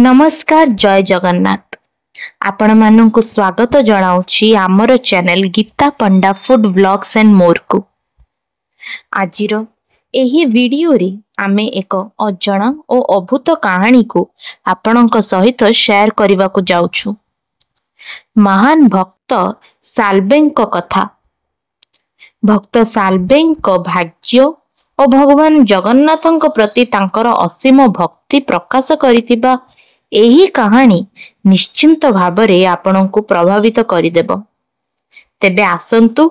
ନମସ୍କାର ଜୟ ଜଗନ୍ନାଥ ଆପଣମାନଙ୍କୁ ସ୍ୱାଗତ ଜଣାଉଛି ଆମର channel Geeta Panda food blogs and ମୋର୍କୁ ଆଜିର ଏହି ଭିଡ଼ିଓରେ ଆମେ ଏକ ଅଜଣା ଓ ଅଭୁତ କାହାଣୀକୁ ଆପଣଙ୍କ ସହିତ ସେୟାର କରିବାକୁ ଯାଉଛୁ ମହାନ ଭକ୍ତ ସାଲବେଙ୍କ କଥା ଭକ୍ତ ସାଲବେଙ୍କ ଭାଗ୍ୟ ଓ ଭଗବାନ ଜଗନ୍ନାଥଙ୍କ ପ୍ରତି ତାଙ୍କର ଅସୀମ ଭକ୍ତି ପ୍ରକାଶ କରିଥିବା ଏହି କାହାଣୀ ନିଶ୍ଚିନ୍ତ ଭାବରେ ଆପଣଙ୍କୁ ପ୍ରଭାବିତ କରିଦେବ ତେବେ ଆସନ୍ତୁ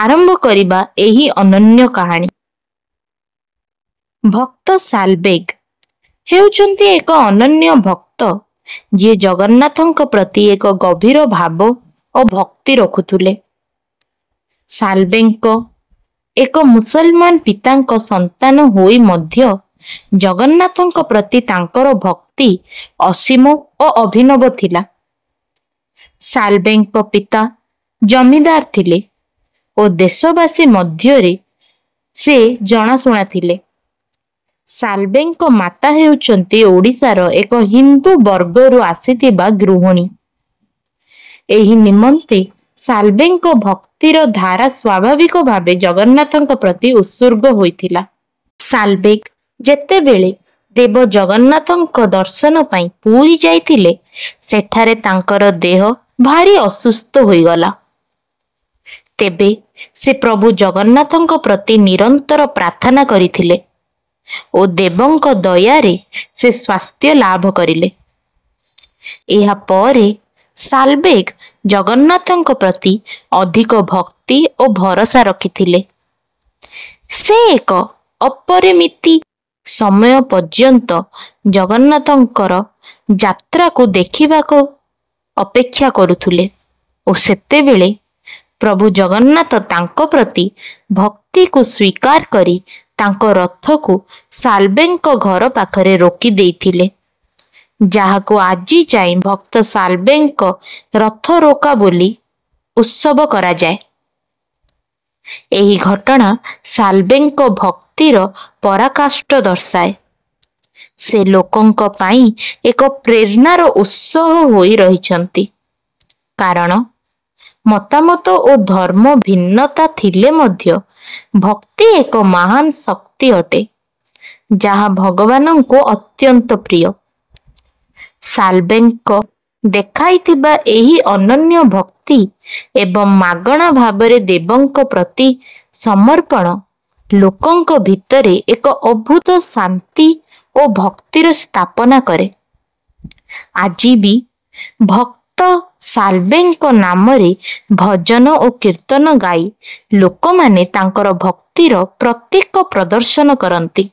ଆରମ୍ଭ କରିବା ଏହି ଅନନ୍ୟ କାହାଣୀ ଭକ୍ତ ସାଲବେଗ ହେଉଛନ୍ତି ଏକ ଅନନ୍ୟ ଭକ୍ତ ଯିଏ ଜଗନ୍ନାଥଙ୍କ ପ୍ରତି ଏକ ଗଭୀର ଭାବ ଓ ଭକ୍ତି ରଖୁଥିଲେ ସାଲବେଙ୍କ ଏକ ମୁସଲମାନ ପିତାଙ୍କ ସନ୍ତାନ ହୋଇ ମଧ୍ୟ ଜଗନ୍ନାଥଙ୍କ ପ୍ରତି ତାଙ୍କର ଭକ୍ତ ଶକ୍ତି ଅସୀମ ଓ ଅଭିନବ ଥିଲା ସାଲବେଙ୍କ ପିତା ଜମିଦାର ଥିଲେ ଓ ଦେଶବାସୀ ମଧ୍ୟରେ ସେ ଜଣାଶୁଣା ଥିଲେ ସାଲବେଙ୍କ ମାତା ହେଉଛନ୍ତି ଓଡ଼ିଶାର ଏକ ହିନ୍ଦୁ ବର୍ଗରୁ ଆସିଥିବା ଗୃହିଣୀ ଏହି ନିମନ୍ତେ ସାଲବେଙ୍କ ଭକ୍ତିର ଧାରା ସ୍ୱାଭାବିକ ଭାବେ ଜଗନ୍ନାଥଙ୍କ ପ୍ରତି ଉତ୍ସର୍ଗ ହୋଇଥିଲା ସାଲବେଗ ଯେତେବେଳେ ଦେବ ଜଗନ୍ନାଥଙ୍କ ଦର୍ଶନ ପାଇଁ ପୁରୀ ଯାଇଥିଲେ ସେଠାରେ ତାଙ୍କର ଦେହ ଭାରି ଅସୁସ୍ଥ ହୋଇଗଲା ତେବେ ସେ ପ୍ରଭୁ ଜଗନ୍ନାଥଙ୍କ ପ୍ରତି ନିରନ୍ତର ପ୍ରାର୍ଥନା କରିଥିଲେ ଓ ଦେବଙ୍କ ଦୟାରେ ସେ ସ୍ୱାସ୍ଥ୍ୟ ଲାଭ କରିଲେ ଏହା ପରେ ସାଲବେଗ ଜଗନ୍ନାଥଙ୍କ ପ୍ରତି ଅଧିକ ଭକ୍ତି ଓ ଭରସା ରଖିଥିଲେ ସେ ଏକ ଅପରିମିତି ସମୟ ପର୍ଯ୍ୟନ୍ତ ଜଗନ୍ନାଥଙ୍କର ଯାତ୍ରାକୁ ଦେଖିବାକୁ ଅପେକ୍ଷା କରୁଥିଲେ ଓ ସେତେବେଳେ ପ୍ରଭୁ ଜଗନ୍ନାଥ ତାଙ୍କ ପ୍ରତି ଭକ୍ତିକୁ ସ୍ୱୀକାର କରି ତାଙ୍କ ରଥକୁ ସାଲବେଙ୍କ ଘର ପାଖରେ ରୋକି ଦେଇଥିଲେ ଯାହାକୁ ଆଜି ଯାଏଁ ଭକ୍ତ ସାଲବେଙ୍କ ରଥ ରୋକା ବୋଲି ଉତ୍ସବ କରାଯାଏ ଏହି ଘଟଣା ସାଲବେଙ୍କ ଭକ୍ତ ଶକ୍ତିର ପରାକାଷ୍ଠ ଦର୍ଶାଏ ସେ ଲୋକଙ୍କ ପାଇଁ ଏକ ପ୍ରେରଣାର ଉତ୍ସ ହୋଇ ରହିଛନ୍ତି କାରଣ ମତାମତ ଓ ଧର୍ମ ଭିନ୍ନତା ଥିଲେ ମଧ୍ୟ ଭକ୍ତି ଏକ ମହାନ ଶକ୍ତି ଅଟେ ଯାହା ଭଗବାନଙ୍କୁ ଅତ୍ୟନ୍ତ ପ୍ରିୟ ସାଲବେଙ୍କ ଦେଖାଇଥିବା ଏହି ଅନନ୍ୟ ଭକ୍ତି ଏବଂ ମାଗଣା ଭାବରେ ଦେବଙ୍କ ପ୍ରତି ସମର୍ପଣ ଲୋକଙ୍କ ଭିତରେ ଏକ ଅଦ୍ଭୁତ ଶାନ୍ତି ଓ ଭକ୍ତିର ସ୍ଥାପନା କରେ ଆଜି ବି ଭକ୍ତ ସାଲବେଙ୍କ ନାମରେ ଭଜନ ଓ କୀର୍ତ୍ତନ ଗାଇ ଲୋକମାନେ ତାଙ୍କର ଭକ୍ତିର ପ୍ରତ୍ୟେକ ପ୍ରଦର୍ଶନ କରନ୍ତି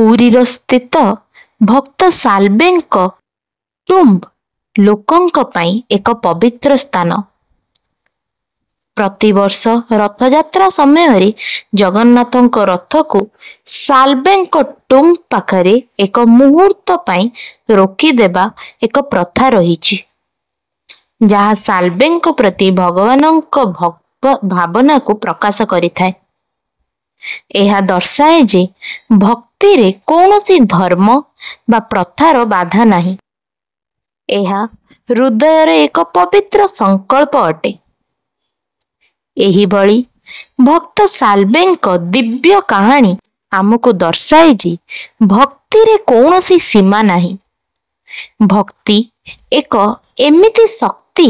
ପୁରୀର ସ୍ଥିତ ଭକ୍ତ ସାଲବେଙ୍କ ଟୁମ୍ବ ଲୋକଙ୍କ ପାଇଁ ଏକ ପବିତ୍ର ସ୍ଥାନ ପ୍ରତିବର୍ଷ ରଥଯାତ୍ରା ସମୟରେ ଜଗନ୍ନାଥଙ୍କ ରଥକୁ ସାଲବେଙ୍କ ଟୁମ୍ ପାଖରେ ଏକ ମୁହୂର୍ତ୍ତ ପାଇଁ ରୋକିଦେବା ଏକ ପ୍ରଥା ରହିଛି ଯାହା ସାଲବେଙ୍କ ପ୍ରତି ଭଗବାନଙ୍କ ଭାବନାକୁ ପ୍ରକାଶ କରିଥାଏ ଏହା ଦର୍ଶାଏ ଯେ ଭକ୍ତିରେ କୌଣସି ଧର୍ମ ବା ପ୍ରଥାର ବାଧା ନାହିଁ ଏହା ହୃଦୟରେ ଏକ ପବିତ୍ର ସଂକଳ୍ପ ଅଟେ ଏହିଭଳି ଭକ୍ତ ସାଲବେଙ୍କ ଦିବ୍ୟ କାହାଣୀ ଆମକୁ ଦର୍ଶାଏ ଯେ ଭକ୍ତିରେ କୌଣସି ସୀମା ନାହିଁ ଭକ୍ତି ଏକ ଏମିତି ଶକ୍ତି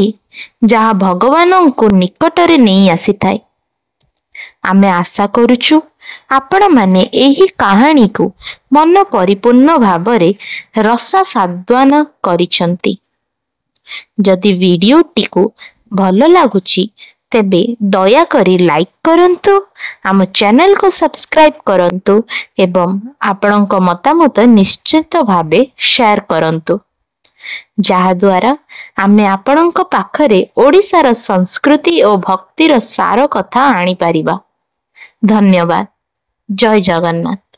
ଯାହା ଭଗବାନଙ୍କୁ ନିକଟରେ ନେଇ ଆସିଥାଏ ଆମେ ଆଶା କରୁଛୁ ଆପଣମାନେ ଏହି କାହାଣୀକୁ ମନ ପରିପୂର୍ଣ୍ଣ ଭାବରେ ରସା ସାଦ୍ୱାନ କରିଛନ୍ତି ଯଦି ଭିଡ଼ିଓଟିକୁ ଭଲ ଲାଗୁଛି ତେବେ ଦୟାକରି ଲାଇକ୍ କରନ୍ତୁ ଆମ ଚ୍ୟାନେଲକୁ ସବସ୍କ୍ରାଇବ୍ କରନ୍ତୁ ଏବଂ ଆପଣଙ୍କ ମତାମତ ନିଶ୍ଚିତ ଭାବେ ସେୟାର କରନ୍ତୁ ଯାହାଦ୍ୱାରା ଆମେ ଆପଣଙ୍କ ପାଖରେ ଓଡ଼ିଶାର ସଂସ୍କୃତି ଓ ଭକ୍ତିର ସାର କଥା ଆଣିପାରିବା ଧନ୍ୟବାଦ ଜୟ ଜଗନ୍ନାଥ